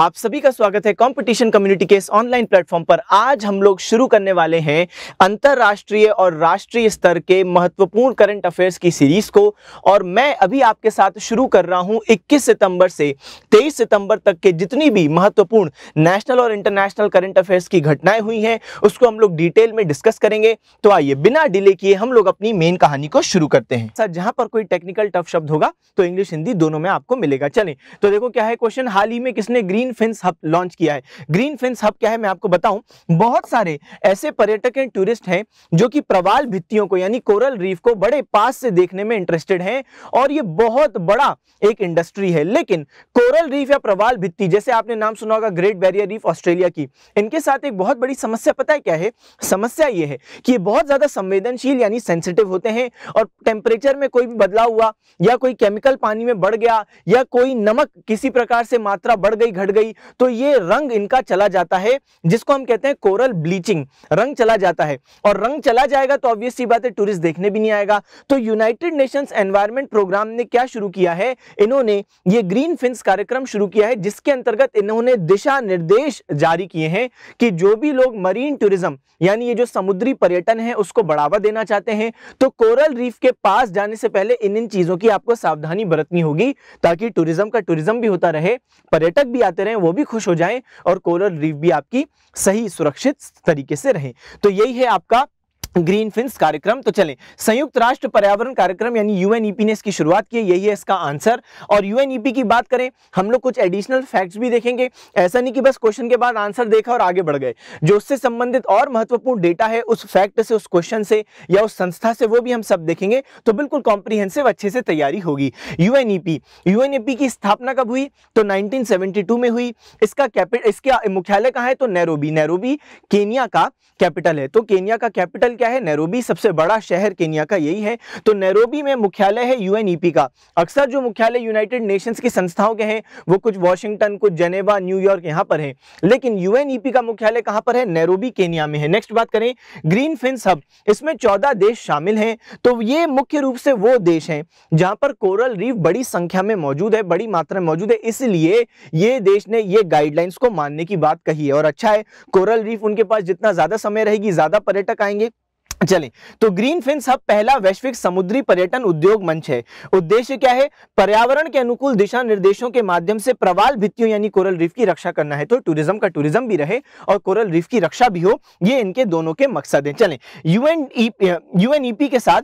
आप सभी का स्वागत है कंपटीशन कम्युनिटी के इस ऑनलाइन प्लेटफॉर्म पर आज हम लोग शुरू करने वाले हैं अंतरराष्ट्रीय और राष्ट्रीय स्तर के महत्वपूर्ण करंट अफेयर्स की सीरीज को और मैं अभी आपके साथ शुरू कर रहा हूं 21 सितंबर से 23 सितंबर तक के जितनी भी महत्वपूर्ण नेशनल और इंटरनेशनल करंट अफेयर्स की घटनाएं हुई हैं उसको हम लोग डिटेल में डिस्कस करेंगे तो आइए बिना डिले किए हम लोग अपनी मेन कहानी को शुरू करते हैं सर जहां पर कोई टेक्निकल टफ शब्द होगा तो इंग्लिश हिंदी दोनों में आपको मिलेगा चले तो देखो क्या है क्वेश्चन हाल ही में किसने green green fins hub launch किया है ग्रीन फेंस हब क्या है मैं आपको बताऊं बहुत सारे ऐसे पर्यटक एंड टूरिस्ट हैं जो कि प्रवाल भित्तियों को यानी कोरल रीफ को बड़े पास से देखने में इंटरेस्टेड हैं और ये बहुत बड़ा एक इंडस्ट्री है लेकिन कोरल रीफ या प्रवाल भित्ती जैसे आपने नाम सुना होगा ग्रेट बैरियर रीफ ऑस्ट्रेलिया की इनके साथ एक बहुत बड़ी समस्या पता है क्या है समस्या ये है कि ये बहुत ज़्यादा संवेदनशील यानी सेंसिटिव होते हैं और टेम्परेचर में कोई भी बदलाव हुआ या कोई केमिकल पानी में बढ़ गया या कोई नमक किसी प्रकार से मात्रा बढ़ गई घट गई गई तो ये रंग इनका चला जाता है जिसको हम कहते हैं कोरल ब्लीचिंग रंग चला जाता है और रंग चला जाएगा तो ऑब्वियस सी बात है टूरिस्ट देखने भी नहीं आएगा तो यूनाइटेड नेशंस एनवायरमेंट प्रोग्राम ने क्या शुरू किया है इन्होंने ये ग्रीन फिंस कार्यक्रम शुरू किया है जिसके अंतर्गत इन्होंने दिशा निर्देश जारी किए हैं कि जो भी लोग मरीन टूरिज्म यानी ये जो समुद्री पर्यटन है उसको बढ़ावा देना चाहते हैं तो कोरल रीफ के पास जाने से पहले इन इन चीजों की आपको सावधानी बरतनी होगी ताकि टूरिज्म का टूरिज्म भी होता रहे पर्यटक भी आते होते रहें वो भी खुश हो जाएं और कोरल रीफ भी आपकी सही सुरक्षित तरीके से रहें तो यही है आपका ग्रीन फिंस कार्यक्रम तो चलें संयुक्त राष्ट्र पर्यावरण कार्यक्रम यानी यूएनईपी e ने इसकी शुरुआत की यही है इसका आंसर और यूएनईपी e की बात करें हम लोग कुछ एडिशनल फैक्ट्स भी देखेंगे ऐसा नहीं कि बस क्वेश्चन के बाद आंसर देखा और आगे बढ़ गए जो उससे संबंधित और महत्वपूर्ण डेटा है उस फैक्ट से उस क्वेश्चन से या उस संस्था से वो भी हम सब देखेंगे तो बिल्कुल कॉम्प्रीहेंसिव अच्छे से तैयारी होगी यूएनईपी यूएनईपी e की स्थापना कब हुई तो नाइनटीन में हुई इसका कैपिटल इसका मुख्यालय कहाँ है तो नैरोबी नैरोबी केनिया का कैपिटल है तो केनिया का कैपिटल क्या है नैरोबी सबसे बड़ा शहर केनिया का यही है तो नैरोबी में मुख्यालय है यूएनईपी का अक्सर जो मुख्यालय यूनाइटेड नेशंस की संस्थाओं के हैं वो कुछ वॉशिंगटन कुछ जनेवा न्यूयॉर्क यहाँ पर है लेकिन यूएनईपी का मुख्यालय कहाँ पर है नैरोबी केनिया में है नेक्स्ट बात करें ग्रीन फिंस हब इसमें चौदह देश शामिल हैं तो ये मुख्य रूप से वो देश हैं जहाँ पर कोरल रीफ बड़ी संख्या में मौजूद है बड़ी मात्रा में मौजूद है इसलिए ये देश ने ये गाइडलाइंस को मानने की बात कही है और अच्छा है कोरल रीफ उनके पास जितना ज़्यादा समय रहेगी ज़्यादा पर्यटक आएंगे चले तो ग्रीन फिंस हब पहला वैश्विक समुद्री पर्यटन उद्योग मंच है उद्देश्य क्या है पर्यावरण के अनुकूल दिशा निर्देशों के माध्यम से प्रवाल भित्तियों यानी कोरल रीफ की रक्षा करना है तो टूरिज्म का टूरिज्म भी रहे और कोरल रीफ की रक्षा भी हो ये इनके दोनों के मकसद हैं चलें यूएन यूएनईपी e e के साथ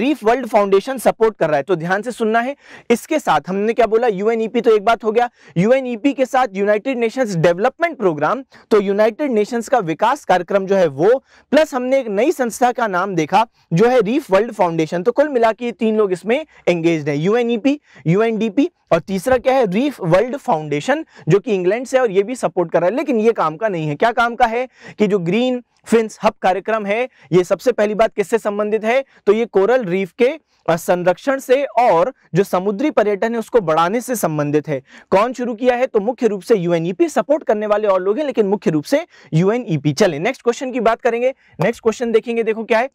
रीफ वर्ल्ड फाउंडेशन सपोर्ट कर रहा है तो ध्यान से सुनना है इसके साथ हमने क्या बोला यूएनईपी e तो एक बात हो गया यूएनईपी के साथ यूनाइटेड नेशन डेवलपमेंट प्रोग्राम तो यूनाइटेड नेशन का विकास कार्यक्रम जो है वो प्लस हमने एक नई संस्था संस्था का नाम देखा जो है रीफ वर्ल्ड फाउंडेशन तो कुल मिला के तीन लोग इसमें एंगेज है यूएनईपी यूएनडीपी और तीसरा क्या है रीफ वर्ल्ड फाउंडेशन जो कि इंग्लैंड से और ये भी सपोर्ट कर रहा है लेकिन ये काम का नहीं है क्या काम का है कि जो ग्रीन फिंस हब कार्यक्रम है ये सबसे पहली बात किससे संबंधित है तो ये कोरल रीफ के संरक्षण से और जो समुद्री पर्यटन है उसको बढ़ाने से संबंधित है कौन शुरू किया है तो मुख्य रूप से यूएनईपी सपोर्ट e करने वाले और लोग हैं लेकिन मुख्य रूप से यूएनईपी चले नेक्स्ट क्वेश्चन की बात करेंगे नेक्स्ट क्वेश्चन देखेंगे देखो क्या है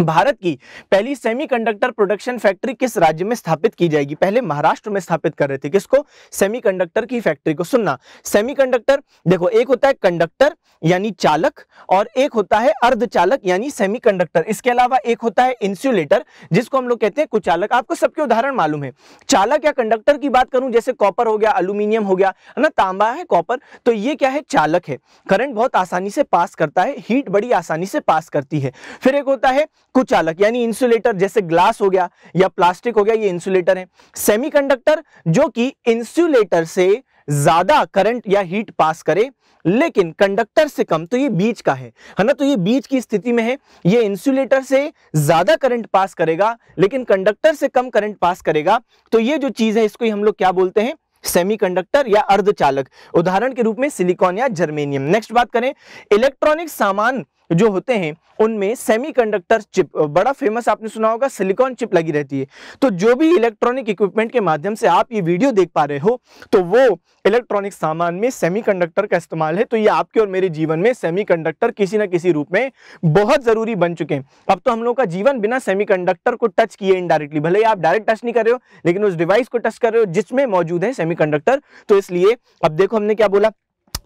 भारत की पहली सेमीकंडक्टर प्रोडक्शन फैक्ट्री किस राज्य में स्थापित की जाएगी पहले महाराष्ट्र में स्थापित कर रहे थे किसको सेमीकंडक्टर की फैक्ट्री को सुनना सेमीकंडक्टर देखो एक होता है कंडक्टर यानी चालक और एक होता है अर्धचालक यानी सेमीकंडक्टर इसके अलावा एक होता है इंसुलेटर जिसको हम लोग कहते हैं कुचालक आपको सबके उदाहरण मालूम है चालक या कंडक्टर की बात करूं जैसे कॉपर हो गया अल्यूमिनियम हो गया है ना तांबा है कॉपर तो ये क्या है चालक है करंट बहुत आसानी से पास करता है हीट बड़ी आसानी से पास करती है फिर एक होता है कुचालक यानी इंसुलेटर जैसे ग्लास हो गया या प्लास्टिक हो गया ये इंसुलेटर है सेमीकंडक्टर जो कि इंसुलेटर से ज्यादा करंट या हीट पास करे लेकिन कंडक्टर से कम तो ये बीच का है है ना तो ये बीच की स्थिति में है ये इंसुलेटर से ज्यादा करंट पास करेगा लेकिन कंडक्टर से कम करंट पास करेगा तो ये जो चीज है इसको हम लोग क्या बोलते हैं सेमीकंडक्टर या अर्धचालक उदाहरण के रूप में सिलिकॉन या जर्मेनियम नेक्स्ट बात करें इलेक्ट्रॉनिक सामान जो होते हैं उनमें सेमीकंडक्टर चिप बड़ा फेमस आपने सुना होगा सिलिकॉन चिप लगी रहती है तो जो भी इलेक्ट्रॉनिक इक्विपमेंट के माध्यम से आप ये वीडियो देख पा रहे हो तो वो इलेक्ट्रॉनिक सामान में सेमीकंडक्टर का इस्तेमाल है तो ये आपके और मेरे जीवन में सेमीकंडक्टर किसी ना किसी रूप में बहुत ज़रूरी बन चुके हैं अब तो हम लोगों का जीवन बिना सेमी को टच किए इनडायरेक्टली भले ही आप डायरेक्ट टच नहीं कर रहे हो लेकिन उस डिवाइस को टच कर रहे हो जिसमें मौजूद है सेमी तो इसलिए अब देखो हमने क्या बोला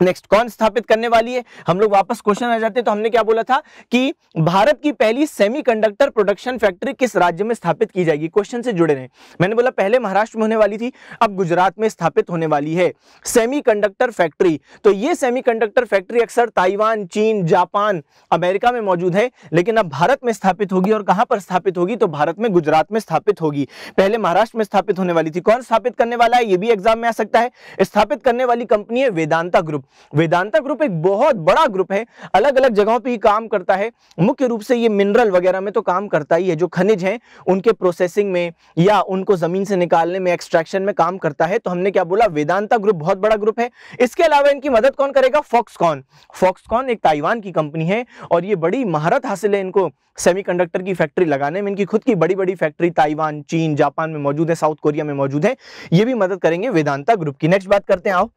नेक्स्ट कौन स्थापित करने वाली है हम लोग वापस क्वेश्चन आ जाते हैं तो हमने क्या बोला था कि भारत की पहली सेमीकंडक्टर प्रोडक्शन फैक्ट्री किस राज्य में स्थापित की जाएगी क्वेश्चन से जुड़े रहे मैंने बोला पहले महाराष्ट्र में होने वाली थी अब गुजरात में स्थापित होने वाली है सेमी फैक्ट्री तो ये सेमी फैक्ट्री अक्सर ताइवान चीन जापान अमेरिका में मौजूद है लेकिन अब भारत में स्थापित होगी और कहां पर स्थापित होगी तो भारत में गुजरात में स्थापित होगी पहले महाराष्ट्र में स्थापित होने वाली थी कौन स्थापित करने वाला है यह भी एग्जाम में आ सकता है स्थापित करने वाली कंपनी है वेदांता ग्रुप वेदांता ग्रुप एक बहुत बड़ा ग्रुप है अलग अलग जगहों पे ये काम करता है मुख्य रूप से ये मिनरल वगैरह में तो काम करता ही है जो खनिज हैं उनके प्रोसेसिंग में या उनको ज़मीन से निकालने में एक्सट्रैक्शन में काम करता है तो हमने क्या बोला वेदांता ग्रुप बहुत बड़ा ग्रुप है इसके अलावा इनकी मदद कौन करेगा फॉक्सकॉन फॉक्सकॉन एक ताइवान की कंपनी है और ये बड़ी महारत हासिल है इनको सेमीकंडक्टर की फैक्ट्री लगाने में इनकी खुद की बड़ी बड़ी फैक्ट्री ताइवान चीन जापान में मौजूद है साउथ कोरिया में मौजूद है ये भी मदद करेंगे वेदांता ग्रुप की नेक्स्ट बात करते हैं आओ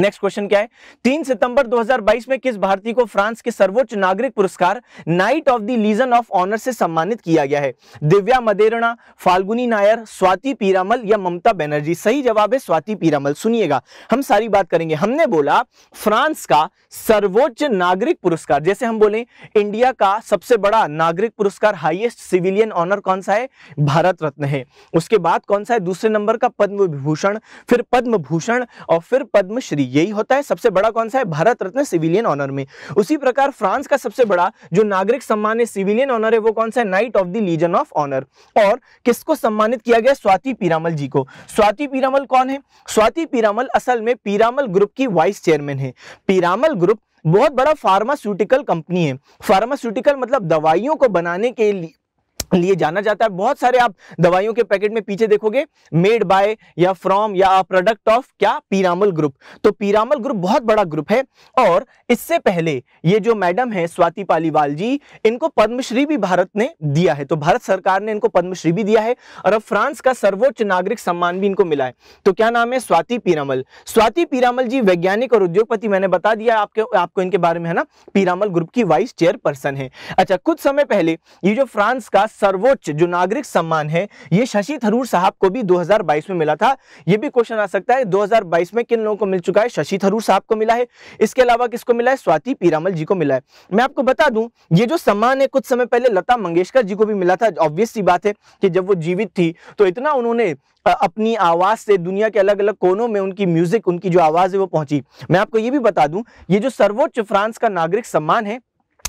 नेक्स्ट क्वेश्चन क्या है तीन सितंबर 2022 में किस भारतीय को फ्रांस के सर्वोच्च नागरिक पुरस्कार Knight of the Legion of Honour से सम्मानित किया गया है दिव्या मदेरणा फाल्गुनी नायर स्वाति पीरामल या ममता बनर्जी सही जवाब है स्वाति पीरामल सुनिएगा हम सारी बात करेंगे हमने बोला फ्रांस का सर्वोच्च नागरिक पुरस्कार जैसे हम बोले इंडिया का सबसे बड़ा नागरिक पुरस्कार हाइएस्ट सिविलियन ऑनर कौन सा है भारत रत्न है उसके बाद कौन सा है दूसरे नंबर का पद्म विभूषण फिर पद्म भूषण और फिर पद्मश्री यही होता है सबसे बड़ा कौन सा है भारत रत्न सिविलियन ऑनर में उसी प्रकार फ्रांस का सबसे बड़ा जो नागरिक सम्मान है सिविलियन ऑनर है वो कौन सा है Knight of the Legion of Honour और किसको सम्मानित किया गया स्वाति पीरामल जी को स्वाति पीरामल कौन है स्वाति पीरामल असल में पीरामल ग्रुप की वाइस चेयरमैन है पीरामल ग्रुप बहुत बड़ा फार्मास्यूटिकल कंपनी है फार्मास्यूटिकल मतलब दवाइयों को बनाने के लिए लिए जाना जाता है बहुत सारे आप दवाइयों के पैकेट में पीछे देखोगे मेड बाय या फ्रॉम या प्रोडक्ट ऑफ क्या पीरामल ग्रुप तो पीरामल ग्रुप बहुत बड़ा ग्रुप है और इससे पहले ये जो मैडम है स्वाति पालीवाल जी इनको पद्मश्री भी भारत ने दिया है तो भारत सरकार ने इनको पद्मश्री भी दिया है और अब फ्रांस का सर्वोच्च नागरिक सम्मान भी इनको मिला है तो क्या नाम है स्वाति पीरामल स्वाति पीरामल जी वैज्ञानिक और उद्योगपति मैंने बता दिया आपके आपको इनके बारे में है ना पीरामल ग्रुप की वाइस चेयरपर्सन है अच्छा कुछ समय पहले ये जो फ्रांस का सर्वोच्च जो नागरिक सम्मान है ये शशि थरूर साहब को भी 2022 में मिला था ये भी क्वेश्चन आ सकता है 2022 में किन लोगों को मिल चुका है शशि थरूर साहब को मिला है इसके अलावा किसको मिला है स्वाति पीरामल जी को मिला है मैं आपको बता दूं ये जो सम्मान है कुछ समय पहले लता मंगेशकर जी को भी मिला था ऑब्वियस सी बात है कि जब वो जीवित थी तो इतना उन्होंने अपनी आवाज से दुनिया के अलग अलग कोनों में उनकी म्यूजिक उनकी जो आवाज है वो पहुंची मैं आपको ये भी बता दूं ये जो सर्वोच्च फ्रांस का नागरिक सम्मान है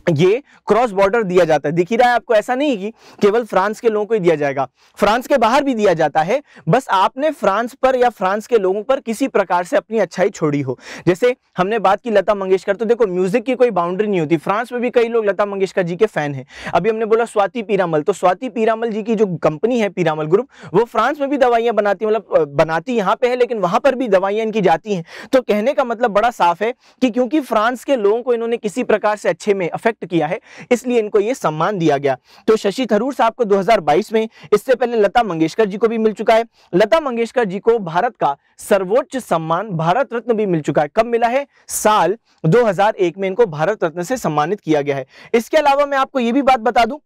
ये क्रॉस बॉर्डर दिया जाता है दिख ही रहा है आपको ऐसा नहीं कि केवल फ्रांस के लोगों को ही दिया जाएगा फ्रांस के बाहर भी दिया जाता है बस आपने फ्रांस पर या फ्रांस के लोगों पर किसी प्रकार से अपनी अच्छाई छोड़ी हो जैसे हमने बात की लता मंगेशकर तो देखो म्यूजिक की कोई बाउंड्री नहीं होती फ्रांस में भी कई लोग लता मंगेशकर जी के फैन है अभी हमने बोला स्वाति पीरामल तो स्वाति पीरामल जी की जो कंपनी है पीरामल ग्रुप वो फ्रांस में भी दवाइयां बनाती मतलब बनाती यहाँ पे है लेकिन वहां पर भी दवाइयां इनकी जाती हैं तो कहने का मतलब बड़ा साफ है कि क्योंकि फ्रांस के लोगों को इन्होंने किसी प्रकार से अच्छे में अफेक्ट परफेक्ट किया है इसलिए इनको ये सम्मान दिया गया तो शशि थरूर साहब को 2022 में इससे पहले लता मंगेशकर जी को भी मिल चुका है लता मंगेशकर जी को भारत का सर्वोच्च सम्मान भारत रत्न भी मिल चुका है कब मिला है साल दो में इनको भारत रत्न से सम्मानित किया गया है इसके अलावा मैं आपको ये भी बात बता दूं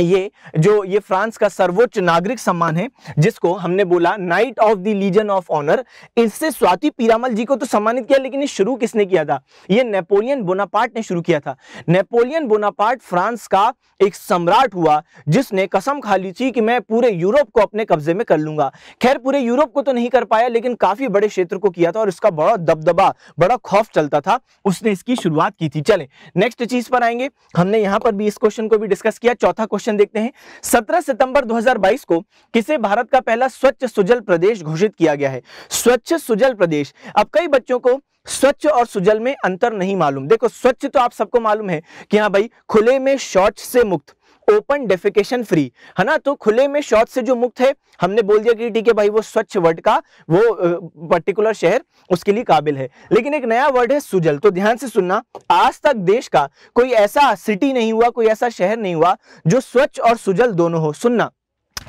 ये जो ये फ्रांस का सर्वोच्च नागरिक सम्मान है जिसको हमने बोला Knight of the Legion of Honour इससे स्वाति पीरामल जी को तो सम्मानित किया लेकिन ये शुरू किसने किया था ये नेपोलियन बोनापार्ट ने शुरू किया था नेपोलियन बोनापार्ट फ्रांस का एक सम्राट हुआ जिसने कसम खा ली थी कि मैं पूरे यूरोप को अपने कब्जे में कर लूंगा खैर पूरे यूरोप को तो नहीं कर पाया लेकिन काफी बड़े क्षेत्र को किया था और इसका बड़ा दबदबा बड़ा खौफ चलता था उसने इसकी शुरुआत की थी चले नेक्स्ट चीज पर आएंगे हमने यहां पर भी इस क्वेश्चन को भी डिस्कस किया चौथा क्वेश्चन क्वेश्चन देखते हैं 17 सितंबर 2022 को किसे भारत का पहला स्वच्छ सुजल प्रदेश घोषित किया गया है स्वच्छ सुजल प्रदेश अब कई बच्चों को स्वच्छ और सुजल में अंतर नहीं मालूम देखो स्वच्छ तो आप सबको मालूम है कि हाँ भाई खुले में शौच से मुक्त ओपन डेफिकेशन फ्री है ना तो खुले में शौच से जो मुक्त है हमने बोल दिया कि ठीक है भाई वो स्वच्छ वर्ड का वो पर्टिकुलर शहर उसके लिए काबिल है लेकिन एक नया वर्ड है सुजल तो ध्यान से सुनना आज तक देश का कोई ऐसा सिटी नहीं हुआ कोई ऐसा शहर नहीं हुआ जो स्वच्छ और सुजल दोनों हो सुनना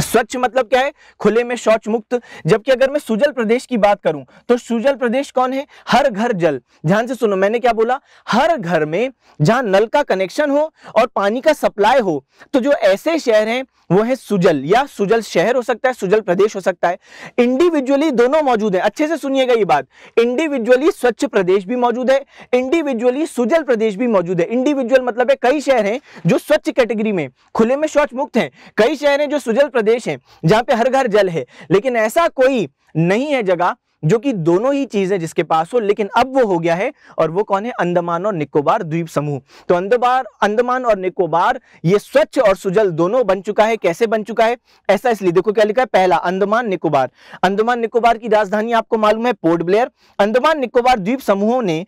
स्वच्छ मतलब क्या है खुले में शौच मुक्त जबकि अगर मैं सुजल प्रदेश की बात करूं तो सुजल प्रदेश कौन है हर घर जल ध्यान से सुनो मैंने क्या बोला हर घर में जहां नल का कनेक्शन हो और पानी का सप्लाई हो तो जो ऐसे शहर हैं वो है सुजल या सुजल शहर हो सकता है सुजल प्रदेश हो सकता है इंडिविजुअली दोनों मौजूद है अच्छे से सुनिएगा ये बात इंडिविजुअली स्वच्छ प्रदेश भी मौजूद है इंडिविजुअली सुजल प्रदेश भी मौजूद है इंडिविजुअल मतलब है कई शहर हैं जो स्वच्छ कैटेगरी में खुले में शौच मुक्त हैं कई शहर हैं जो सुजल प्रदेश है जहां पे हर घर जल है लेकिन ऐसा कोई नहीं है जगह जो कि दोनों ही चीज है जिसके पास हो लेकिन अब वो हो गया है और वो कौन है अंडमान और निकोबार द्वीप समूह तो अंदबार अंडमान और निकोबार ये स्वच्छ और सुजल दोनों बन चुका है कैसे बन चुका है ऐसा इसलिए देखो क्या लिखा है पहला अंडमान निकोबार अंडमान निकोबार की राजधानी आपको मालूम है पोर्ट ब्लेयर अंडमान निकोबार द्वीप समूहों ने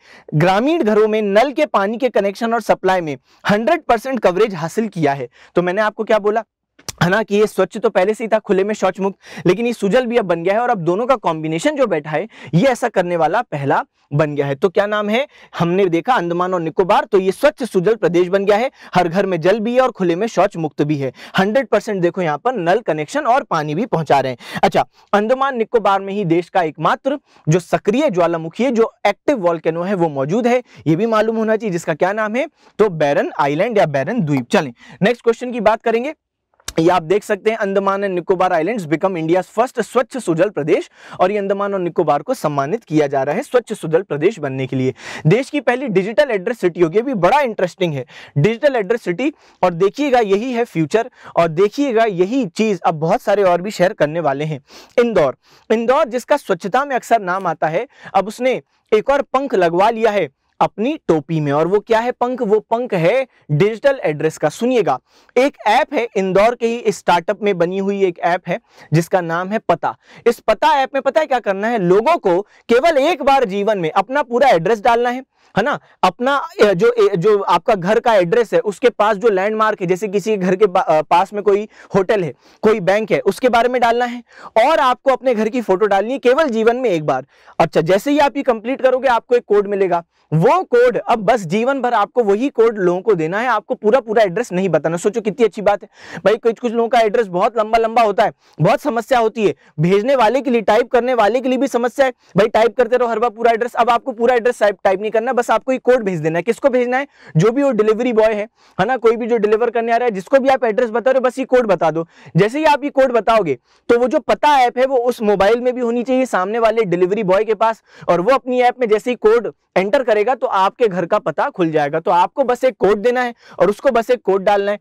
ग्रामीण घरों में नल के पानी के कनेक्शन और सप्लाई में हंड्रेड कवरेज हासिल किया है तो मैंने आपको क्या बोला हालांकि ये स्वच्छ तो पहले से ही था खुले में शौच मुक्त लेकिन ये सुजल भी अब बन गया है और अब दोनों का कॉम्बिनेशन जो बैठा है ये ऐसा करने वाला पहला बन गया है तो क्या नाम है हमने देखा अंडमान और निकोबार तो ये स्वच्छ सुजल प्रदेश बन गया है हर घर में जल भी है और खुले में शौच मुक्त भी है हंड्रेड देखो यहाँ पर नल कनेक्शन और पानी भी पहुंचा रहे हैं अच्छा अंडमान निकोबार में ही देश का एकमात्र जो सक्रिय ज्वालामुखी है जो एक्टिव वॉल्केनो है वो मौजूद है ये भी मालूम होना चाहिए जिसका क्या नाम है तो बैरन आईलैंड या बैरन द्वीप चले नेक्स्ट क्वेश्चन की बात करेंगे ये आप देख सकते हैं Andaman and Nicobar islands become India first Swachh Sujal प्रदेश और ये अंडमान और निकोबार को सम्मानित किया जा रहा है स्वच्छ सुजल प्रदेश बनने के लिए देश की पहली डिजिटल एड्रेस सिटी होगी अभी बड़ा इंटरेस्टिंग है डिजिटल एड्रेस सिटी और देखिएगा यही है फ्यूचर और देखिएगा यही चीज़ अब बहुत सारे और भी शेयर करने वाले हैं इंदौर इंदौर जिसका स्वच्छता में अक्सर नाम आता है अब उसने एक और पंख लगवा लिया है अपनी टोपी में और वो क्या है पंख वो पंख है डिजिटल एड्रेस का सुनिएगा एक ऐप है इंदौर के ही स्टार्टअप में बनी हुई एक ऐप है जिसका नाम है पता इस पता ऐप में पता है क्या करना है लोगों को केवल एक बार जीवन में अपना पूरा एड्रेस डालना है है ना अपना जो जो आपका घर का एड्रेस है उसके पास जो लैंडमार्क है जैसे किसी घर के पास में कोई होटल है कोई बैंक है उसके बारे में डालना है और आपको अपने घर की फोटो डालनी है केवल जीवन में एक बार अच्छा जैसे ही आप ये कंप्लीट करोगे आपको एक कोड मिलेगा वो कोड अब बस जीवन भर आपको वही कोड लोगों को देना है आपको पूरा पूरा एड्रेस नहीं बताना सोचो कितनी अच्छी बात है भाई कुछ कुछ लोगों का एड्रेस बहुत लंबा लंबा होता है बहुत समस्या होती है भेजने वाले के लिए टाइप करने वाले के लिए भी समस्या है भाई टाइप करते रहो हर बार पूरा एड्रेस अब आपको पूरा एड्रेस टाइप नहीं करना बस आपको एक कोड भेज देना है किसको भेजना है जो भी वो डिलीवरी बॉय है है ना कोई भी जो डिलीवर करने आ रहा है जिसको भी आप एड्रेस बता रहे हो बस ये कोड बता दो जैसे ही आप ये कोड बताओगे तो वो जो पता ऐप है वो उस मोबाइल में भी होनी चाहिए सामने वाले डिलीवरी बॉय के पास और वो अपनी ऐप में जैसे ही कोड एंटर करेगा तो आपके घर का पता खुल जाएगा तो आपको बस एक कोड देना है और उसको बस एक कोड डालना है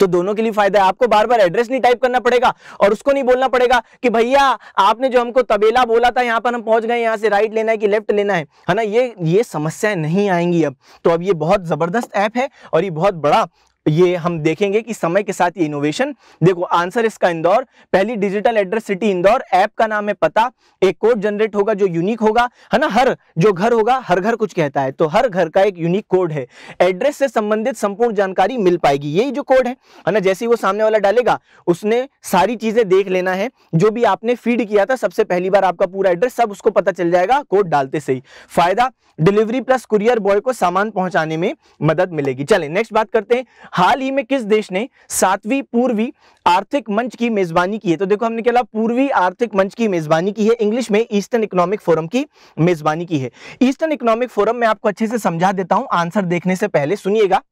तो दोनों के लिए फायदा है आपको बार बार एड्रेस नहीं टाइप करना पड़ेगा और उसको नहीं बोलना पड़ेगा कि भैया आपने जो हमको तबेला बोला था यहाँ पर हम पहुंच गए यहाँ से राइट लेना है कि लेफ्ट लेना है है ना ये ये समस्याएं नहीं आएंगी अब तो अब ये बहुत जबरदस्त ऐप है और ये बहुत बड़ा ये हम देखेंगे कि समय के साथ ये इनोवेशन देखो आंसर इसका इंदौर पहली digital address city Indore app का नाम है पता एक कोड जनरेट होगा जो यूनिक होगा है ना हर जो घर होगा हर घर कुछ कहता है तो हर घर का एक यूनिक कोड है एड्रेस से संबंधित संपूर्ण जानकारी मिल पाएगी यही जो कोड है है ना जैसे वो सामने वाला डालेगा उसने सारी चीजें देख लेना है जो भी आपने फीड किया था सबसे पहली बार आपका पूरा एड्रेस सब उसको पता चल जाएगा कोड डालते से फायदा डिलीवरी प्लस कुरियर बॉय को सामान पहुंचाने में मदद मिलेगी चले नेक्स्ट बात करते हैं हाल ही में किस देश ने सातवीं पूर्वी आर्थिक मंच की मेजबानी की है तो देखो हमने कहला पूर्वी आर्थिक मंच की मेजबानी की है इंग्लिश में ईस्टर्न इकोनॉमिक फोरम की मेजबानी की है ईस्टर्न इकोनॉमिक फोरम में आपको अच्छे से समझा देता हूं आंसर देखने से पहले सुनिएगा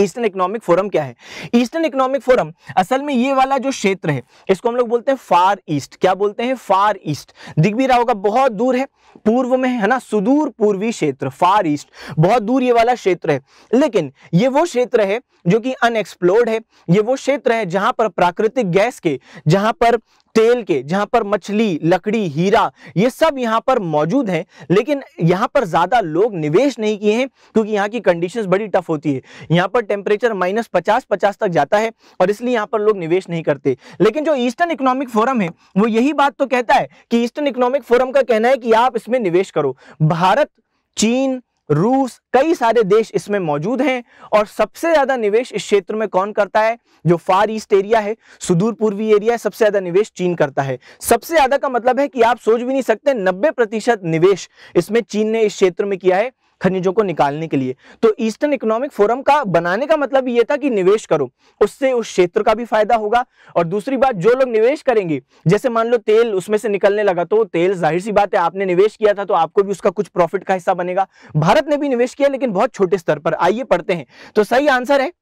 ईस्टर्न इकोनॉमिक फोरम क्या है ईस्टर्न इकोनॉमिक फोरम असल में ये वाला जो क्षेत्र है इसको हम लोग बोलते हैं फार ईस्ट क्या बोलते हैं फार ईस्ट दिख भी रहा होगा बहुत दूर है पूर्व में है ना सुदूर पूर्वी क्षेत्र फार ईस्ट बहुत दूर ये वाला क्षेत्र है लेकिन ये वो क्षेत्र है जो कि अनएक्सप्लोर्ड है ये वो क्षेत्र है जहां पर प्राकृतिक गैस के जहां पर तेल के जहां पर मछली लकड़ी हीरा ये सब यहां पर मौजूद हैं लेकिन यहां पर ज्यादा लोग निवेश नहीं किए हैं क्योंकि यहाँ की कंडीशन बड़ी टफ होती है यहाँ पर टेम्परेचर माइनस पचास पचास तक जाता है और इसलिए यहाँ पर लोग निवेश नहीं करते लेकिन जो ईस्टर्न इकोनॉमिक फोरम है वो यही बात तो कहता है कि ईस्टर्न इकोनॉमिक फोरम का कहना है कि आप इसमें निवेश करो भारत चीन रूस कई सारे देश इसमें मौजूद हैं और सबसे ज़्यादा निवेश इस क्षेत्र में कौन करता है जो फार ईस्ट एरिया है सुदूर पूर्वी एरिया है सबसे ज़्यादा निवेश चीन करता है सबसे ज़्यादा का मतलब है कि आप सोच भी नहीं सकते नब्बे प्रतिशत निवेश इसमें चीन ने इस क्षेत्र में किया है खनिजों को निकालने के लिए तो ईस्टर्न इकोनॉमिक फोरम का बनाने का मतलब ये था कि निवेश करो उससे उस क्षेत्र का भी फायदा होगा और दूसरी बात जो लोग निवेश करेंगे जैसे मान लो तेल उसमें से निकलने लगा तो तेल जाहिर सी बात है आपने निवेश किया था तो आपको भी उसका कुछ प्रॉफिट का हिस्सा बनेगा भारत ने भी निवेश किया लेकिन बहुत छोटे स्तर पर आइए पढ़ते हैं तो सही आंसर है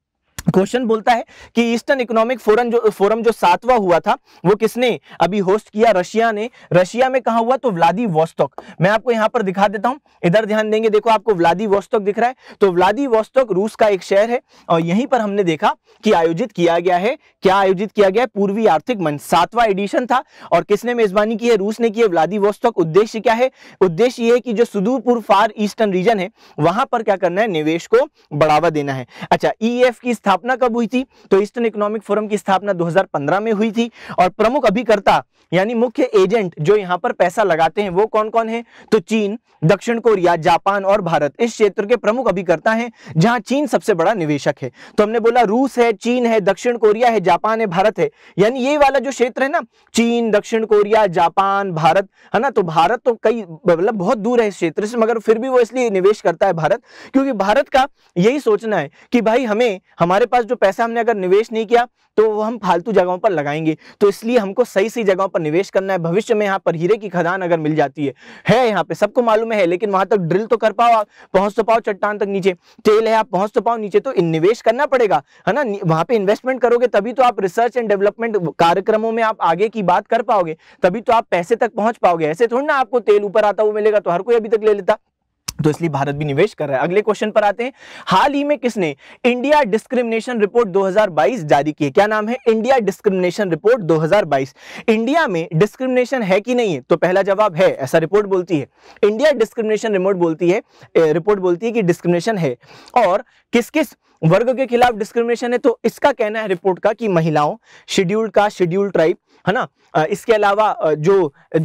क्वेश्चन बोलता है कि ईस्टर्न इकोनॉमिक फोरम जो फोरम जो सातवा हुआ था वो किसने अभी होस्ट किया रशिया ने रशिया में कहा हुआ तो व्लादी वोस्तोक मैं आपको यहां पर दिखा देता हूं इधर ध्यान देंगे देखो आपको व्लादी वोस्तोक दिख रहा है तो व्लादी वोस्तोक रूस का एक शहर है और यहीं पर हमने देखा कि आयोजित किया गया है क्या आयोजित किया गया पूर्वी आर्थिक मंच सातवा एडिशन था और किसने मेजबानी की है रूस ने की है व्लादी वोस्तोक उद्देश्य क्या है उद्देश्य ये है कि जो सुदूर पूर्व फार ईस्टर्न रीजन है वहां पर क्या करना है निवेश को बढ़ावा देना है अच्छा ई e की स्थापना स्थापना कब हुई थी तो ईस्टर्न इकोनॉमिक फोरम की स्थापना 2015 में हुई थी और प्रमुख अभिकर्ता यानी मुख्य एजेंट जो यहाँ पर पैसा लगाते हैं वो कौन कौन है तो चीन दक्षिण कोरिया जापान और भारत इस क्षेत्र के प्रमुख अभिकर्ता है जहां चीन सबसे बड़ा निवेशक है तो हमने बोला रूस है चीन है दक्षिण कोरिया है जापान है भारत है यानी ये वाला जो क्षेत्र है ना चीन दक्षिण कोरिया जापान भारत है ना तो भारत तो कई मतलब बहुत दूर है इस क्षेत्र से मगर फिर भी वो इसलिए निवेश करता है भारत क्योंकि भारत का यही सोचना है कि भाई हमें हमारे हमारे पास जो पैसा हमने अगर निवेश नहीं किया तो वो हम फालतू जगहों पर लगाएंगे तो इसलिए हमको सही सही जगहों पर निवेश करना है भविष्य में यहाँ पर हीरे की खदान अगर मिल जाती है है यहाँ पे सबको मालूम है लेकिन वहां तक ड्रिल तो कर पाओ आप पहुंच तो पाओ चट्टान तक नीचे तेल है आप पहुंच तो पाओ नीचे तो निवेश करना पड़ेगा है ना वहां पर इन्वेस्टमेंट करोगे तभी तो आप रिसर्च एंड डेवलपमेंट कार्यक्रमों में आप आगे की बात कर पाओगे तभी तो आप पैसे तक पहुंच पाओगे ऐसे थोड़ी ना आपको तेल ऊपर आता वो मिलेगा तो हर कोई अभी तक ले लेता तो इसलिए भारत भी निवेश कर रहा है अगले क्वेश्चन पर आते हैं हाल ही में किसने इंडिया डिस्क्रिमिनेशन रिपोर्ट 2022 जारी की है क्या नाम है इंडिया डिस्क्रिमिनेशन रिपोर्ट 2022 इंडिया में डिस्क्रिमिनेशन है कि नहीं है तो पहला जवाब है ऐसा रिपोर्ट बोलती है इंडिया डिस्क्रिमिनेशन रिपोर्ट बोलती है रिपोर्ट बोलती है कि डिस्क्रिमिनेशन है और किस किस वर्ग के खिलाफ डिस्क्रिमिनेशन है तो इसका कहना है रिपोर्ट का कि महिलाओं शेड्यूल्ड का शेड्यूल्ड ट्राइब है ना इसके अलावा जो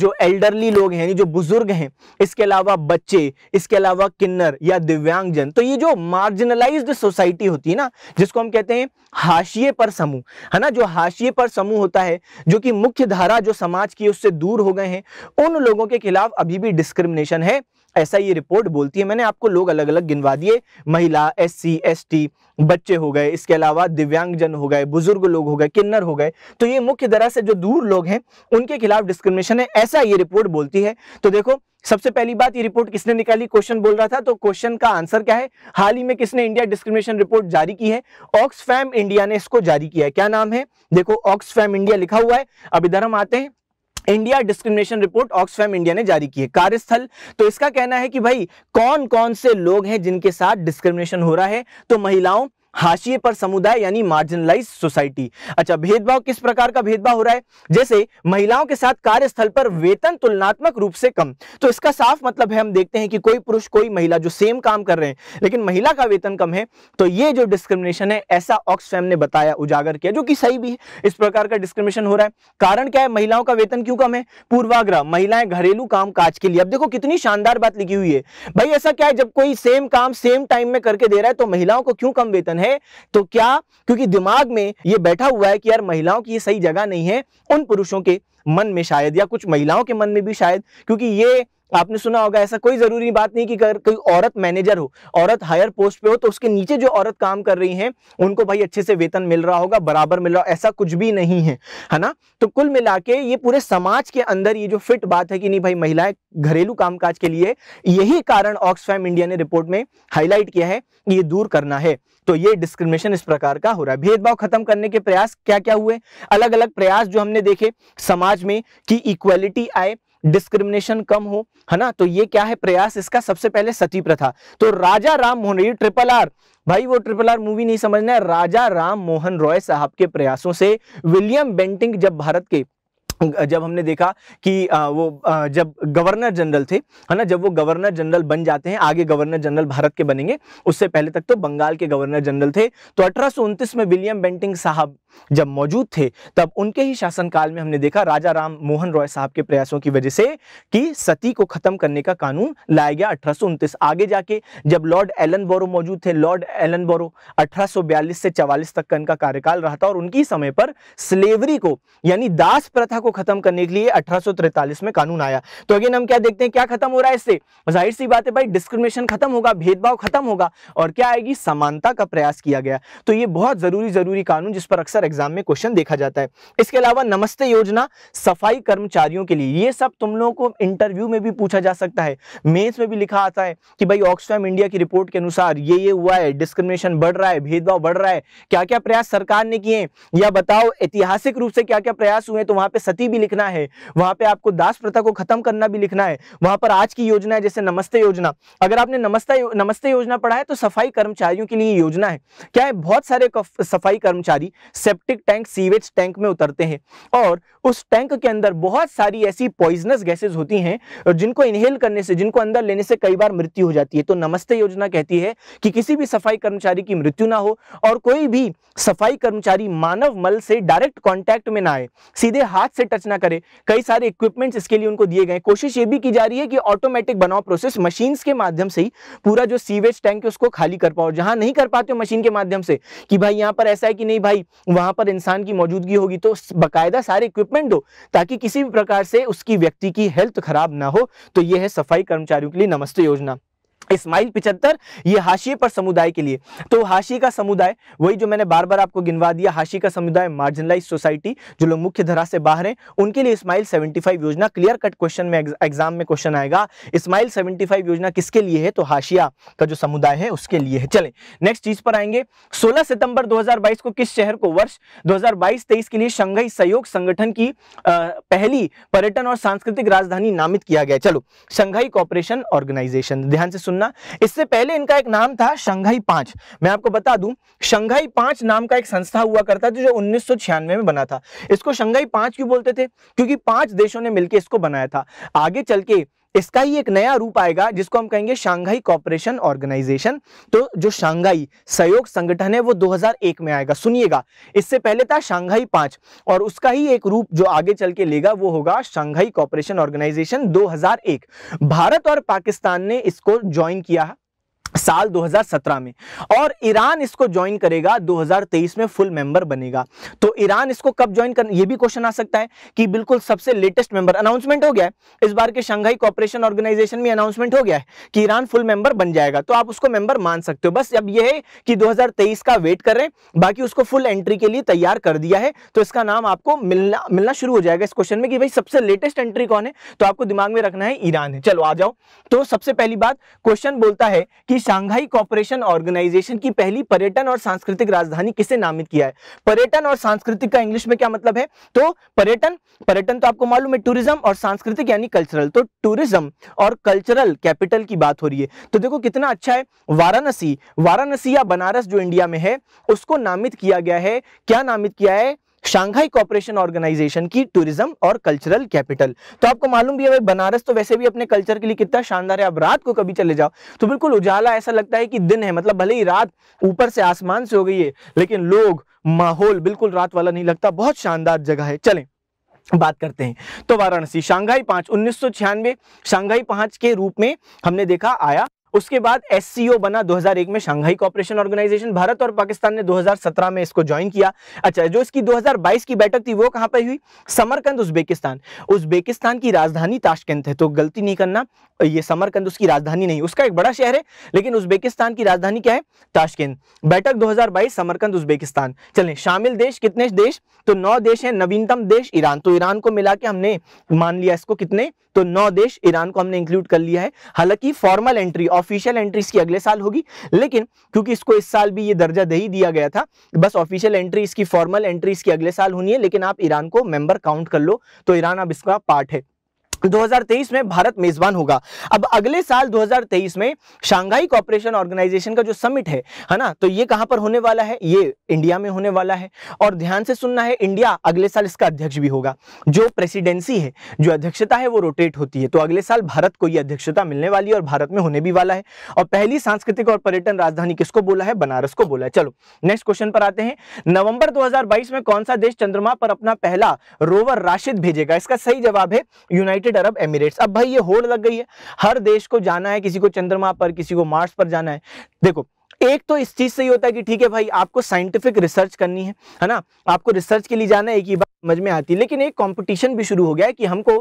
जो एल्डरली लोग हैं जो बुजुर्ग हैं इसके अलावा बच्चे इसके अलावा किन्नर या दिव्यांगजन तो ये जो मार्जिनलाइज्ड सोसाइटी होती है ना जिसको हम कहते हैं हाशिए पर समूह है ना जो हाशिए पर समूह होता है जो कि मुख्य धारा जो समाज की उससे दूर हो गए हैं उन लोगों के खिलाफ अभी भी डिस्क्रिमिनेशन है ऐसा ये रिपोर्ट बोलती है मैंने आपको लोग अलग अलग गिनवा दिए महिला एस सी एस टी बच्चे हो गए इसके अलावा दिव्यांगजन हो गए बुजुर्ग लोग हो गए किन्नर हो गए तो ये मुख्य तरह से जो दूर लोग हैं उनके खिलाफ डिस्क्रिमिनेशन है ऐसा ये रिपोर्ट बोलती है तो देखो सबसे पहली बात ये रिपोर्ट किसने निकाली क्वेश्चन बोल रहा था तो क्वेश्चन का आंसर क्या है हाल ही में किसने इंडिया डिस्क्रिमिनेशन रिपोर्ट जारी की है ऑक्सफैम इंडिया ने इसको जारी किया है क्या नाम है देखो ऑक्सफैम इंडिया लिखा हुआ है अब इधर हम आते हैं India discrimination report Oxfam India ने जारी की है कार्यस्थल तो इसका कहना है कि भाई कौन कौन से लोग हैं जिनके साथ डिस्क्रिमिनेशन हो रहा है तो महिलाओं हाशिए पर समुदाय यानी मार्जिनलाइज सोसाइटी अच्छा भेदभाव किस प्रकार का भेदभाव हो रहा है जैसे महिलाओं के साथ कार्यस्थल पर वेतन तुलनात्मक रूप से कम तो इसका साफ मतलब है हम देखते हैं कि कोई पुरुष कोई महिला जो सेम काम कर रहे हैं लेकिन महिला का वेतन कम है तो ये जो डिस्क्रिमिनेशन है ऐसा ऑक्सफैम ने बताया उजागर किया जो कि सही भी है इस प्रकार का डिस्क्रिमिनेशन हो रहा है कारण क्या है महिलाओं का वेतन क्यों कम है पूर्वाग्रह महिलाएं घरेलू काम काज के लिए अब देखो कितनी शानदार बात लिखी हुई है भाई ऐसा क्या है जब कोई सेम काम सेम टाइम में करके दे रहा है तो महिलाओं को क्यों कम वेतन है है तो क्या क्योंकि दिमाग में ये बैठा हुआ है कि यार महिलाओं की ये सही जगह नहीं है उन पुरुषों के मन में शायद या कुछ महिलाओं के मन में भी शायद क्योंकि ये तो आपने सुना होगा ऐसा कोई जरूरी बात नहीं कि अगर कोई औरत मैनेजर हो औरत हायर पोस्ट पे हो तो उसके नीचे जो औरत काम कर रही हैं उनको भाई अच्छे से वेतन मिल रहा होगा बराबर मिल रहा ऐसा कुछ भी नहीं है है ना तो कुल मिला के ये पूरे समाज के अंदर ये जो फिट बात है कि नहीं भाई महिलाएं घरेलू कामकाज के लिए यही कारण ऑक्सफैम इंडिया ने रिपोर्ट में हाईलाइट किया है कि ये दूर करना है तो ये डिस्क्रिमिनेशन इस प्रकार का हो रहा है भेदभाव खत्म करने के प्रयास क्या क्या हुए अलग अलग प्रयास जो हमने देखे समाज में कि इक्वेलिटी आए डिस्क्रिमिनेशन कम हो है ना तो ये क्या है प्रयास इसका सबसे पहले सती प्रथा तो राजा राम मोहन रॉय ट्रिपल आर भाई वो ट्रिपल आर मूवी नहीं समझना है राजा राम मोहन रॉय साहब के प्रयासों से विलियम बेंटिंग जब भारत के जब हमने देखा कि वो जब गवर्नर जनरल थे है ना जब वो गवर्नर जनरल बन जाते हैं आगे गवर्नर जनरल भारत के बनेंगे उससे पहले तक तो बंगाल के गवर्नर जनरल थे तो अठारह में विलियम बेंटिंग साहब जब मौजूद थे तब उनके ही शासनकाल में हमने देखा राजा राम मोहन रॉय साहब के प्रयासों की वजह से कि सती को खत्म करने का कानून लाया गया अठारह आगे जाके जब लॉर्ड एलन बोरो मौजूद थे लॉर्ड एलन बोरो अठारह से चवालीस तक का इनका कार्यकाल रहा था और उनकी समय पर स्लेवरी को यानी दास प्रथा को खत्म करने के लिए अठारह में कानून आया तो अगेन हम क्या देखते हैं क्या खत्म हो रहा है इससे जाहिर सी बात है भाई डिस्क्रिमिनेशन खत्म होगा भेदभाव खत्म होगा और क्या आएगी समानता का प्रयास किया गया तो ये बहुत जरूरी जरूरी कानून जिस पर अक्सर एग्जाम में क्वेश्चन देखा जाता है इसके अलावा नमस्ते योजना सफाई कर्मचारियों के लिए ये सब तुम लोगों को इंटरव्यू में भी पूछा जा सकता है मेन्स में भी लिखा आता है कि भाई ऑक्सफैम इंडिया की रिपोर्ट के अनुसार ये ये हुआ है डिस्क्रिमिनेशन बढ़ रहा है भेदभाव बढ़ रहा है क्या क्या प्रयास सरकार ने किए या बताओ ऐतिहासिक रूप से क्या क्या प्रयास हुए तो वहां पर सती कृति भी लिखना है वहां पे आपको दास प्रथा को खत्म करना भी लिखना है वहां पर आज की योजना है जैसे नमस्ते योजना अगर आपने नमस्ते यो, नमस्ते योजना पढ़ा है तो सफाई कर्मचारियों के लिए योजना है क्या है बहुत सारे सफाई कर्मचारी सेप्टिक टैंक सीवेज टैंक में उतरते हैं और उस टैंक के अंदर बहुत सारी ऐसी पॉइजनस गैसेज होती हैं जिनको इनहेल करने से जिनको अंदर लेने से कई बार मृत्यु हो जाती है तो नमस्ते योजना कहती है कि किसी भी सफाई कर्मचारी की मृत्यु ना हो और कोई भी सफाई कर्मचारी मानव मल से डायरेक्ट कॉन्टैक्ट में ना आए सीधे हाथ से टच ना करे कई सारे इक्विपमेंट्स इसके लिए उनको दिए गए कोशिश ये भी की जा रही है कि ऑटोमेटिक बनाओ प्रोसेस मशीन के माध्यम से ही पूरा जो सीवेज टैंक है उसको खाली कर पाओ जहां नहीं कर पाते हो मशीन के माध्यम से कि भाई यहाँ पर ऐसा है कि नहीं भाई वहां पर इंसान की मौजूदगी होगी तो बाकायदा सारे इक्विपमेंट दो ताकि किसी भी प्रकार से उसकी व्यक्ति की हेल्थ खराब ना हो तो यह है सफाई कर्मचारियों के लिए नमस्ते योजना इस्माइल पिछहत्तर ये हाशिए पर समुदाय के लिए तो हाशिए का समुदाय वही जो मैंने बार बार आपको गिनवा दिया हाशिए का समुदाय मार्जिनलाइज सोसाइटी जो लोग मुख्य धरा से बाहर हैं उनके लिए इस्माइल 75 योजना क्लियर कट क्वेश्चन में एग्जाम में क्वेश्चन आएगा इस्माइल 75 योजना किसके लिए है तो हाशिया का जो समुदाय है उसके लिए है चले नेक्स्ट चीज पर आएंगे सोलह सितंबर दो को किस शहर को वर्ष दो हजार के लिए शंघाई सहयोग संगठन की पहली पर्यटन और सांस्कृतिक राजधानी नामित किया गया चलो शंघाई कॉपरेशन ऑर्गेनाइजेशन ध्यान से सुनना करना इससे पहले इनका एक नाम था शंघाई पांच मैं आपको बता दूं शंघाई पांच नाम का एक संस्था हुआ करता था जो उन्नीस में बना था इसको शंघाई पांच क्यों बोलते थे क्योंकि पांच देशों ने मिलकर इसको बनाया था आगे चल के इसका ही एक नया रूप आएगा जिसको हम कहेंगे शांघाई कॉपरेशन ऑर्गेनाइजेशन तो जो शांघाई सहयोग संगठन है वो 2001 में आएगा सुनिएगा इससे पहले था शांघाई पांच और उसका ही एक रूप जो आगे चल के लेगा वो होगा शांघाई कॉपरेशन ऑर्गेनाइजेशन 2001 भारत और पाकिस्तान ने इसको ज्वाइन किया है साल 2017 में और ईरान इसको ज्वाइन करेगा 2023 में फुल मेंबर बनेगा तो ईरान इसको कब ज्वाइन कर ये भी क्वेश्चन आ सकता है कि बिल्कुल सबसे लेटेस्ट मेंबर अनाउंसमेंट हो गया है इस बार के शंघाई कॉपरेशन ऑर्गेनाइजेशन में अनाउंसमेंट हो गया है कि ईरान फुल मेंबर बन जाएगा तो आप उसको मेंबर मान सकते हो बस अब यह है कि दो का वेट कर रहे हैं बाकी उसको फुल एंट्री के लिए तैयार कर दिया है तो इसका नाम आपको मिलना मिलना शुरू हो जाएगा इस क्वेश्चन में कि भाई सबसे लेटेस्ट एंट्री कौन है तो आपको दिमाग में रखना है ईरान है चलो आ जाओ तो सबसे पहली बात क्वेश्चन बोलता है कि शांघाई कॉपरेशन ऑर्गेनाइजेशन की पहली पर्यटन और सांस्कृतिक राजधानी किसे नामित किया है पर्यटन और सांस्कृतिक का इंग्लिश में क्या मतलब है तो पर्यटन पर्यटन तो आपको मालूम है टूरिज्म और सांस्कृतिक यानी कल्चरल तो टूरिज्म और कल्चरल कैपिटल की बात हो रही है तो देखो कितना अच्छा है वाराणसी वाराणसी या बनारस जो इंडिया में है उसको नामित किया गया है क्या नामित किया है शांघाई कॉपरेशन ऑर्गेनाइजेशन की टूरिज्म और कल्चरल कैपिटल तो आपको मालूम भी है बनारस तो वैसे भी अपने कल्चर के लिए कितना शानदार है आप रात को कभी चले जाओ तो बिल्कुल उजाला ऐसा लगता है कि दिन है मतलब भले ही रात ऊपर से आसमान से हो गई है लेकिन लोग माहौल बिल्कुल रात वाला नहीं लगता बहुत शानदार जगह है चले बात करते हैं तो वाराणसी शांघाई पांच उन्नीस सौ छियानवे शांघाई पांच के रूप में हमने देखा आया उसके बाद एस बना 2001 में शंघाई कॉपरेशन ऑर्गेनाइजेशन भारत और पाकिस्तान ने 2017 में इसको ज्वाइन किया अच्छा जो इसकी 2022 की बैठक थी वो कहां पर हुई समरकंद उज्बेकिस्तान उज्बेकिस्तान की राजधानी ताशकंद है तो गलती नहीं करना ये समरकंद उसकी राजधानी नहीं उसका एक बड़ा शहर है लेकिन उज्बेकिस्तान की राजधानी क्या है ताशकंद बैठक दो समरकंद उज्बेकिस्तान चले शामिल देश कितने देश तो नौ देश है नवीनतम देश ईरान तो ईरान को मिला हमने मान लिया इसको कितने तो नौ देश ईरान को हमने इंक्लूड कर लिया है हालांकि फॉर्मल एंट्री ऑफिशियल एंट्री इसकी अगले साल होगी लेकिन क्योंकि इसको इस साल भी ये दर्जा दे ही दिया गया था बस ऑफिशियल एंट्री इसकी फॉर्मल एंट्री इसकी अगले साल होनी है लेकिन आप ईरान को मेंबर काउंट कर लो तो ईरान अब इसका पार्ट है 2023 में भारत मेजबान होगा अब अगले साल 2023 में शांघाई कॉपरेशन ऑर्गेनाइजेशन का जो समिट है है ना तो ये कहां पर होने वाला है ये इंडिया में होने वाला है और ध्यान से सुनना है इंडिया अगले साल इसका अध्यक्ष भी होगा जो प्रेसिडेंसी है जो अध्यक्षता है वो रोटेट होती है तो अगले साल भारत को ये अध्यक्षता मिलने वाली है और भारत में होने भी वाला है और पहली सांस्कृतिक और पर्यटन राजधानी किसको बोला है बनारस को बोला है चलो नेक्स्ट क्वेश्चन पर आते हैं नवंबर दो में कौन सा देश चंद्रमा पर अपना पहला रोवर राशिद भेजेगा इसका सही जवाब है यूनाइटेड यूनाइटेड अरब एमिरेट्स अब भाई ये होड़ लग गई है हर देश को जाना है किसी को चंद्रमा पर किसी को मार्स पर जाना है देखो एक तो इस चीज से ही होता है कि ठीक है भाई आपको साइंटिफिक रिसर्च करनी है है ना आपको रिसर्च के लिए जाना है एक ही बात समझ में आती है लेकिन एक कंपटीशन भी शुरू हो गया है कि हमको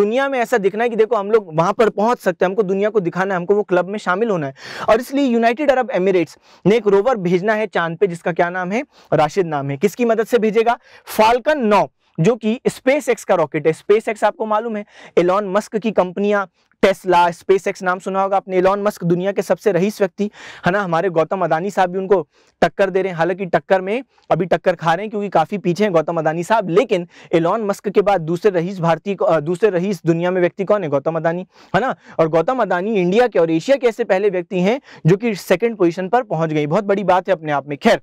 दुनिया में ऐसा दिखना है कि देखो हम लोग वहां पर पहुंच सकते हैं हमको दुनिया को दिखाना है हमको वो क्लब में शामिल होना है और इसलिए यूनाइटेड अरब एमिरेट्स ने एक रोवर भेजना है चांद पे जिसका क्या नाम है राशिद नाम है किसकी मदद से भेजेगा फाल्कन नौ जो कि स्पेस एक्स का रॉकेट है स्पेस एक्स आपको मालूम है एलॉन मस्क की कंपनियां टेस्ला स्पेस एक्स नाम सुना होगा आपने एलॉन मस्क दुनिया के सबसे रईस व्यक्ति है ना हमारे गौतम अदानी साहब भी उनको टक्कर दे रहे हैं हालांकि टक्कर में अभी टक्कर खा रहे हैं क्योंकि काफ़ी पीछे हैं गौतम अदानी साहब लेकिन एलॉन मस्क के बाद दूसरे रईस भारतीय दूसरे रईस दुनिया में व्यक्ति कौन है गौतम अदानी है ना और गौतम अदानी इंडिया के और एशिया के ऐसे पहले व्यक्ति हैं जो कि सेकेंड पोजिशन पर पहुंच गई बहुत बड़ी बात है अपने आप में खैर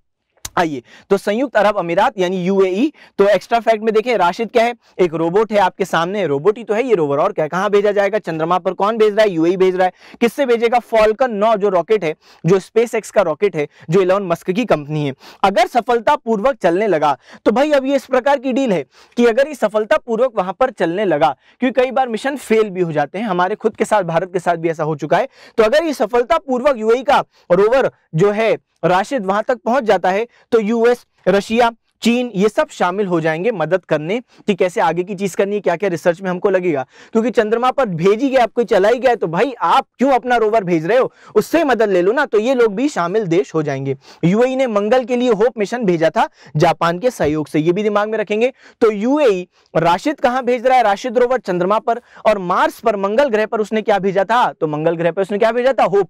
आइए तो संयुक्त अरब अमीरात यानी यूएई तो एक्स्ट्रा फैक्ट में देखें राशिद क्या है एक रोबोट है आपके सामने रोबोट ही तो है ये रोवर और क्या कहां भेजा जाएगा चंद्रमा पर कौन भेज रहा है यूएई भेज रहा है किससे भेजेगा फॉल्कन नौ जो रॉकेट है जो स्पेस का रॉकेट है जो इलेवन मस्क की कंपनी है अगर सफलतापूर्वक चलने लगा तो भाई अब ये इस प्रकार की डील है कि अगर ये सफलतापूर्वक वहां पर चलने लगा क्योंकि कई बार मिशन फेल भी हो जाते हैं हमारे खुद के साथ भारत के साथ भी ऐसा हो चुका है तो अगर ये सफलतापूर्वक यूएई का रोवर जो है राशिद वहां तक पहुंच जाता है तो यूएस रशिया चीन ये सब शामिल हो जाएंगे मदद करने कि कैसे आगे की चीज़ करनी है क्या क्या रिसर्च में हमको लगेगा क्योंकि चंद्रमा पर भेजी गया आपको चलाई गया तो भाई आप क्यों अपना रोवर भेज रहे हो उससे मदद ले लो ना तो ये लोग भी शामिल देश हो जाएंगे यूएई e ने मंगल के लिए होप मिशन भेजा था जापान के सहयोग से ये भी दिमाग में रखेंगे तो यूएई e, राशिद कहाँ भेज रहा है राशिद रोवर चंद्रमा पर और मार्स पर मंगल ग्रह पर उसने क्या भेजा था तो मंगल ग्रह पर उसने क्या भेजा था होप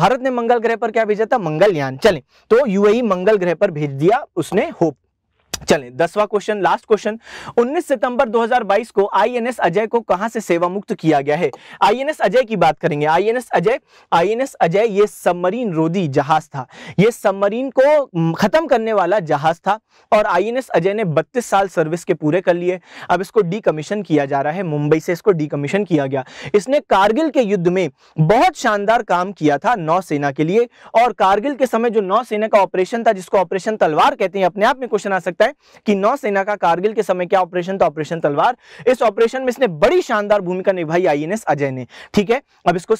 भारत ने मंगल ग्रह पर क्या भेजा था मंगलयान चले तो यूएई e मंगल ग्रह पर भेज दिया उसने होप चलें दसवा क्वेश्चन लास्ट क्वेश्चन 19 सितंबर 2022 को आईएनएस अजय को कहां से सेवा मुक्त किया गया है आईएनएस अजय की बात करेंगे आईएनएस अजय आईएनएस अजय ये सबमरीन रोधी जहाज था ये सबमरीन को खत्म करने वाला जहाज था और आईएनएस अजय ने 32 साल सर्विस के पूरे कर लिए अब इसको डीकमीशन किया जा रहा है मुंबई से इसको डीकमीशन किया गया इसने कारगिल के युद्ध में बहुत शानदार काम किया था नौसेना के लिए और कारगिल के समय जो नौसेना का ऑपरेशन था जिसको ऑपरेशन तलवार कहते हैं अपने आप में क्वेश्चन आ सकता है है कि नौसेना का कारगिल के समय क्या ऑपरेशन था ऑपरेशन तलवार इस ऑपरेशन में इसने बड़ी शानदार भूमिका निभाई आईएनएस अजय ने ठीक है अब इसको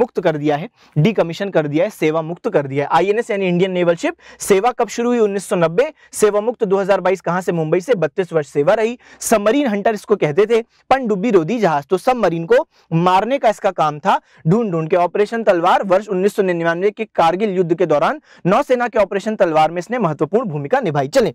मुक्त कर दिया है डी कमीशन कर दिया है सेवा मुक्त कर दिया है आईएनएस यानी इंडियन नेवल शिप सेवा कब शुरू हुई 1990 सेवा मुक्त 2022 कहां से मुंबई से 32 वर्ष सेवा रही सबमरीन हंटर इसको कहते थे पनडुब्बी रोधी जहाज तो सबमरीन को मारने का इसका काम था ढूंढ ढूंढ के ऑपरेशन तलवार वर्ष उन्नीस के कारगिल युद्ध के दौरान नौसेना के ऑपरेशन तलवार में इसने महत्वपूर्ण भूमिका निभाई चले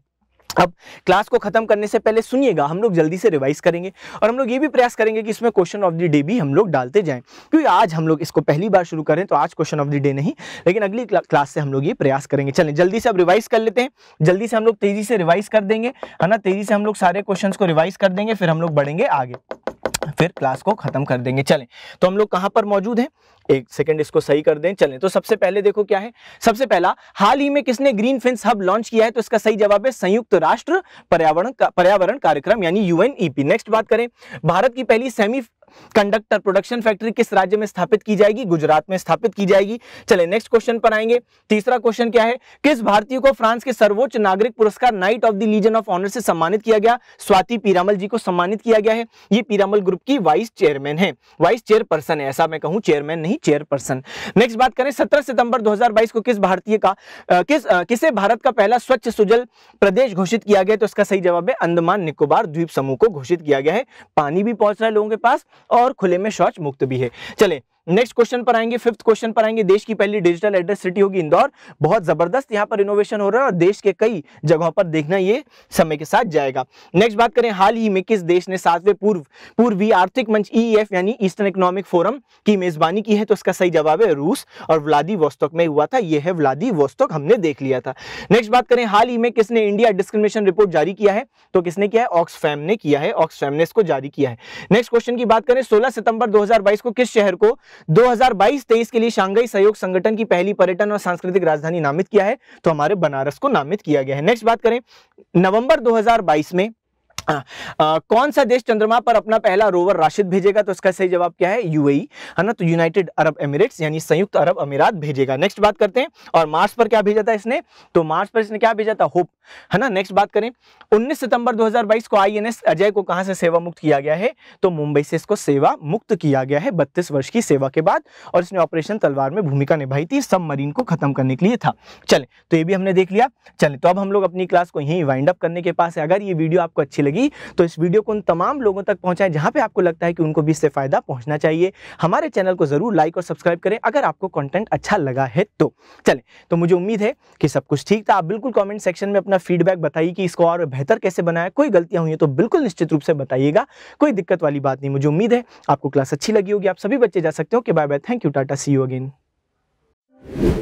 अब क्लास को खत्म करने से पहले सुनिएगा हम लोग जल्दी से रिवाइज करेंगे और हम लोग ये भी प्रयास करेंगे कि इसमें क्वेश्चन ऑफ द डे भी हम लोग डालते जाएं क्योंकि आज हम लोग इसको पहली बार शुरू करें तो आज क्वेश्चन ऑफ द डे नहीं लेकिन अगली क्लास से हम लोग ये प्रयास करेंगे चलें जल्दी से अब रिवाइज कर लेते हैं जल्दी से हम लोग तेजी से रिवाइज कर देंगे है ना तेजी से हम लोग सारे क्वेश्चन को रिवाइज कर देंगे फिर हम लोग बढ़ेंगे आगे फिर क्लास को खत्म कर देंगे चलें तो हम लोग कहां पर मौजूद हैं एक सेकंड इसको सही कर दें चलें तो सबसे पहले देखो क्या है सबसे पहला हाल ही में किसने ग्रीन फेंस हब लॉन्च किया है तो इसका सही जवाब है संयुक्त राष्ट्र पर्यावरण पर्यावरण कार्यक्रम यानी यूएनईपी नेक्स्ट e बात करें भारत की पहली सेमी कंडक्टर प्रोडक्शन फैक्ट्री किस राज्य में स्थापित की जाएगी गुजरात में स्थापित की जाएगी चले नेक्स्ट क्वेश्चन पर आएंगे तीसरा क्वेश्चन क्या है किस भारतीय को फ्रांस के सर्वोच्च नागरिक पुरस्कार Knight of the Legion of Honour से सम्मानित किया गया स्वाति पीरामल जी को सम्मानित किया गया है ये पीरामल ग्रुप की वाइस चेयरमैन है वाइस चेयरपर्सन है ऐसा मैं कहूँ चेयरमैन नहीं चेयरपर्सन नेक्स्ट बात करें सत्रह सितंबर दो को किस भारतीय का किस किसे भारत का पहला स्वच्छ सुजल प्रदेश घोषित किया गया तो इसका सही जवाब है अंदमान निकोबार द्वीप समूह को घोषित किया गया है पानी भी पहुंच रहा है लोगों के पास और खुले में शौच मुक्त भी है चले नेक्स्ट क्वेश्चन पर आएंगे फिफ्थ क्वेश्चन पर आएंगे देश की पहली डिजिटल एड्रेस सिटी होगी इंदौर बहुत जबरदस्त यहां पर इनोवेशन हो रहा है और देश के कई जगहों पर देखना ये समय के साथ जाएगा नेक्स्ट बात करें हाल ही में किस देश ने सातवें पूर्व पूर्वी आर्थिक मंच ई e e यानी ईस्टर्न इकोनॉमिक फोरम की मेजबानी की है तो उसका सही जवाब है रूस और व्लादी में हुआ था यह है व्लादी हमने देख लिया था नेक्स्ट बात करें हाल ही में किसने इंडिया डिस्क्रिमिनेशन रिपोर्ट जारी किया है तो किसने किया है ऑक्सफैम ने किया है ऑक्सफैम ने इसको जारी किया है नेक्स्ट क्वेश्चन की बात करें सोलह सितंबर दो को किस शहर को 2022-23 के लिए शांघाई सहयोग संगठन की पहली पर्यटन और सांस्कृतिक राजधानी नामित किया है तो हमारे बनारस को नामित किया गया है नेक्स्ट बात करें नवंबर 2022 में आ, आ, कौन सा देश चंद्रमा पर अपना पहला रोवर राशिद भेजेगा तो इसका सही जवाब क्या है यूएई e, है ना तो यूनाइटेड अरब एमिरेट्स यानी संयुक्त अरब अमीरात भेजेगा नेक्स्ट बात करते हैं और मार्स पर क्या भेजा था इसने तो मार्स पर इसने क्या भेजा था होप है ना नेक्स्ट बात करें 19 सितंबर 2022 को आईएनएस अजय को कहां से सेवा मुक्त किया गया है तो मुंबई से इसको सेवा मुक्त किया गया है बत्तीस वर्ष की सेवा के बाद और इसने ऑपरेशन तलवार में भूमिका निभाई थी सब को खत्म करने के लिए था चले तो ये भी हमने देख लिया चले तो अब हम लोग अपनी क्लास को यही वाइंड अप करने के पास है अगर ये वीडियो आपको अच्छी ज़िंदगी तो इस वीडियो को उन तमाम लोगों तक पहुंचाएं जहां पे आपको लगता है कि उनको भी इससे फ़ायदा पहुंचना चाहिए हमारे चैनल को ज़रूर लाइक और सब्सक्राइब करें अगर आपको कंटेंट अच्छा लगा है तो चले तो मुझे उम्मीद है कि सब कुछ ठीक था आप बिल्कुल कॉमेंट सेक्शन में अपना फीडबैक बताइए कि इसको और बेहतर कैसे बनाया कोई गलतियां हुई तो बिल्कुल निश्चित रूप से बताइएगा कोई दिक्कत वाली बात नहीं मुझे उम्मीद है आपको क्लास अच्छी लगी होगी आप सभी बच्चे जा सकते हो कि bye bye thank you tata see you again